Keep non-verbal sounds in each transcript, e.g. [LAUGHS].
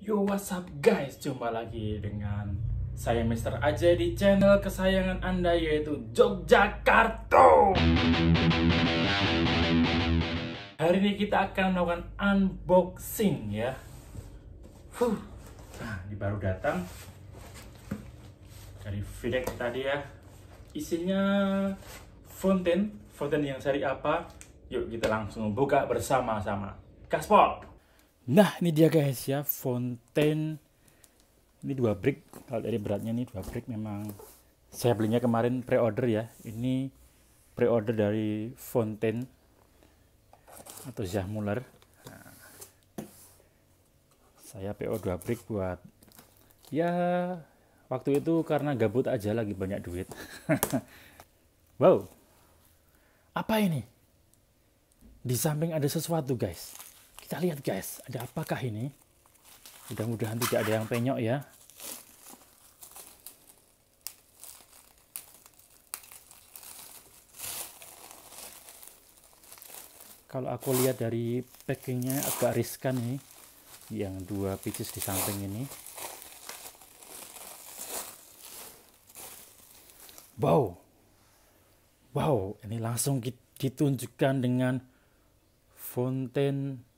Yo what's up guys, jumpa lagi dengan saya Mr. Aja di channel kesayangan anda yaitu Yogyakarta Hari ini kita akan melakukan unboxing ya huh. Nah ini baru datang dari Videk tadi ya Isinya fountain, fountain yang seri apa? Yuk kita langsung buka bersama-sama Gaspol! Nah, ini dia guys ya, fonten ini dua brick. Kalau dari beratnya ini dua brick memang saya belinya kemarin pre-order ya. Ini pre-order dari fonten atau Zahmuller. Nah, saya PO dua brick buat ya waktu itu karena gabut aja lagi banyak duit. [LAUGHS] wow. Apa ini? Di samping ada sesuatu, guys kita lihat guys ada apakah ini mudah-mudahan tidak ada yang penyok ya kalau aku lihat dari packingnya agak riskan nih yang dua pieces di samping ini wow wow ini langsung ditunjukkan dengan fountain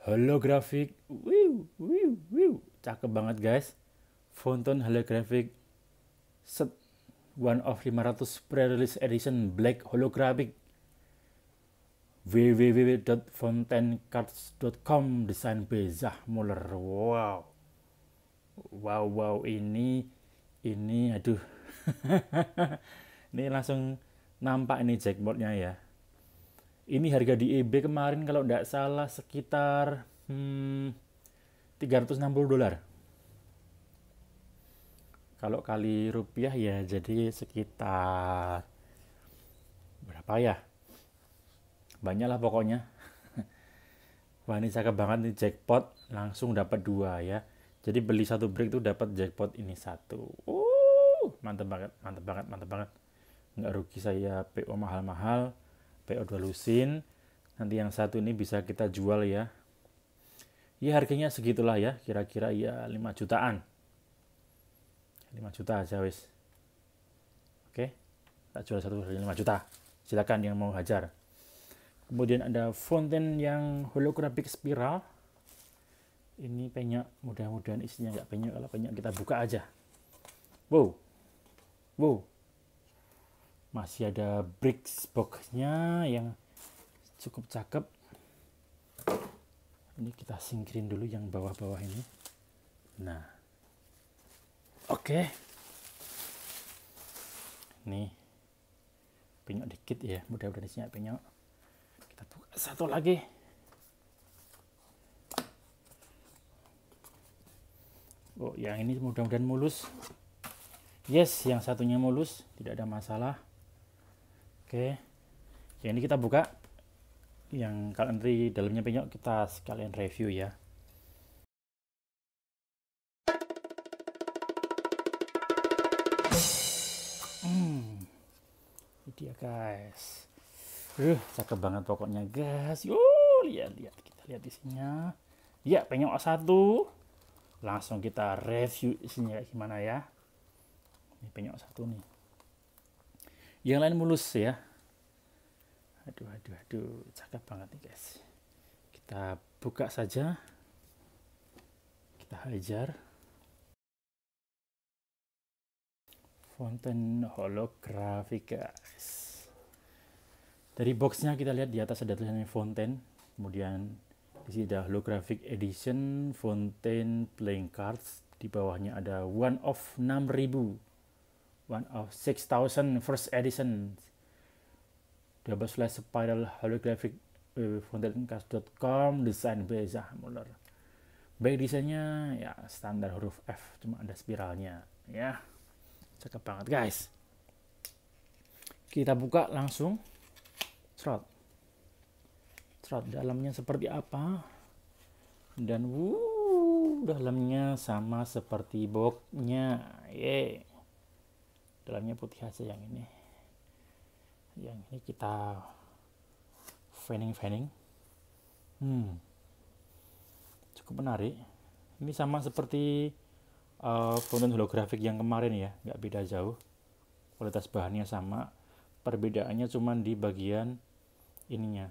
Holographic, wiu wiu wiu cakep banget guys fonton holographic set one of 500 pre-release edition black holographic www.fontencards.com desain bezah Muller wow wow wow ini ini aduh [LAUGHS] ini langsung nampak ini jackpotnya ya ini harga di eBay kemarin kalau tidak salah sekitar hmm, 360 dolar. Kalau kali rupiah ya jadi sekitar berapa ya? Banyak lah pokoknya. Wah [LAUGHS] ini cakep banget nih jackpot langsung dapat dua ya. Jadi beli satu break tuh dapat jackpot ini satu. Uh, mantep banget, mantep banget, mantep banget. Nggak rugi saya PO mahal-mahal PO2 lusin nanti yang satu ini bisa kita jual ya ya harganya segitulah ya kira-kira ya 5 jutaan 5 juta aja wis oke tak jual satu harga 5 juta silakan yang mau hajar kemudian ada fountain yang holographic spiral ini penyak mudah-mudahan isinya nggak penyak kalau penyak kita buka aja wow wow masih ada bricks boxnya yang cukup cakep ini kita singkirin dulu yang bawah-bawah ini nah oke okay. nih penyok dikit ya mudah-mudahan isinya penyok kita buka satu lagi oh yang ini mudah-mudahan mulus yes yang satunya mulus tidak ada masalah Oke. Yang ini kita buka. Yang kalau nanti dalamnya penyok kita sekalian review ya. Hmm. Ini dia guys. Uh, cakep banget pokoknya guys. Yo, lihat lihat kita lihat isinya. Ya, penyok satu. Langsung kita review isinya gimana ya. Ini penyok satu nih yang lain mulus ya aduh aduh aduh cakep banget nih guys kita buka saja kita hajar Fonten holografik guys dari boxnya kita lihat di atas ada tulisannya Fonten, kemudian di sini ada holographic edition Fonten playing cards di bawahnya ada one of 6000 one of 6,000 first editions. Double slash spiral holographic eh, foundationcast.com desain Beza Muller. Baik desainnya ya standar huruf F cuma ada spiralnya ya. Cakep banget guys. Kita buka langsung. Trot. Trot dalamnya seperti apa? Dan wuh dalamnya sama seperti boxnya. Yeay dalamnya putih aja yang ini yang ini kita fanning fanning hmm cukup menarik ini sama seperti uh, konten holografik yang kemarin ya nggak beda jauh kualitas bahannya sama perbedaannya cuman di bagian ininya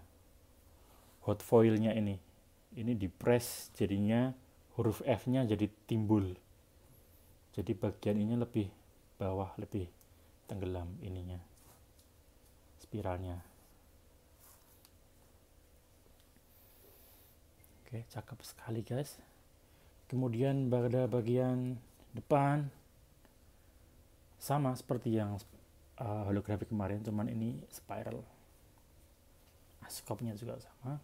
hot foilnya ini ini di press jadinya huruf F nya jadi timbul jadi bagian ini lebih bawah lebih tenggelam ininya spiralnya oke cakep sekali guys kemudian pada bagian depan sama seperti yang uh, holografik kemarin cuman ini spiral ah, skopnya juga sama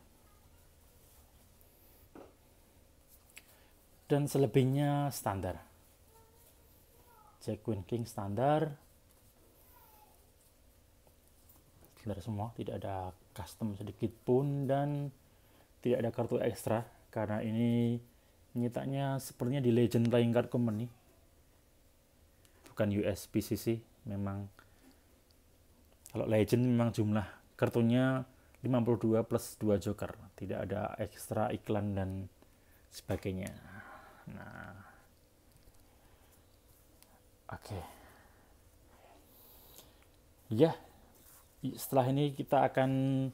dan selebihnya standar Jack Queen King standar standar semua tidak ada custom sedikit pun dan tidak ada kartu ekstra karena ini nyitanya sepertinya di Legend Playing Card Company bukan USPCC memang kalau Legend memang jumlah kartunya 52 plus 2 joker tidak ada ekstra iklan dan sebagainya nah Oke. Okay. Ya. Setelah ini kita akan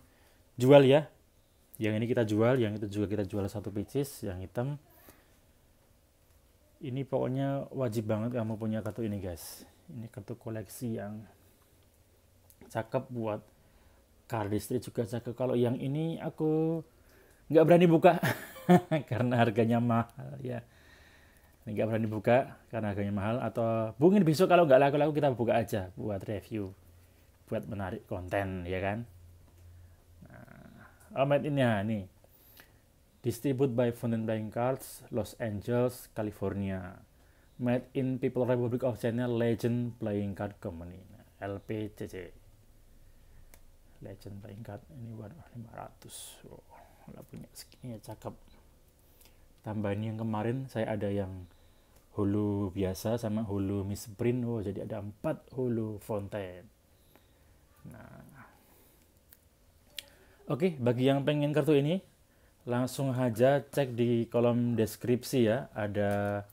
jual ya. Yang ini kita jual, yang itu juga kita jual satu pieces yang hitam. Ini pokoknya wajib banget kamu punya kartu ini, guys. Ini kartu koleksi yang cakep buat cardistry juga cakep. Kalau yang ini aku nggak berani buka [LAUGHS] karena harganya mahal ya ini nggak berani buka karena harganya mahal atau mungkin besok kalau nggak laku-laku kita buka aja buat review buat menarik konten ya kan nah, oh made in ya nih distribute by Fountain Playing Cards Los Angeles California made in People Republic of China Legend Playing Card Company nah, LPCC Legend Playing Card ini buat 500 oh, punya skinnya cakep tambahan yang kemarin saya ada yang hulu biasa sama hulu print oh jadi ada empat hulu fonten nah oke bagi yang pengen kartu ini langsung aja cek di kolom deskripsi ya ada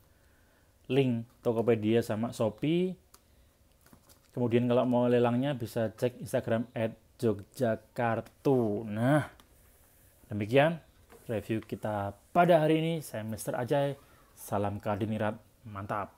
link Tokopedia sama Shopee kemudian kalau mau lelangnya bisa cek Instagram at Jogjakartu nah demikian review kita pada hari ini. Saya Mr. Ajay, salam keadmirat, mantap!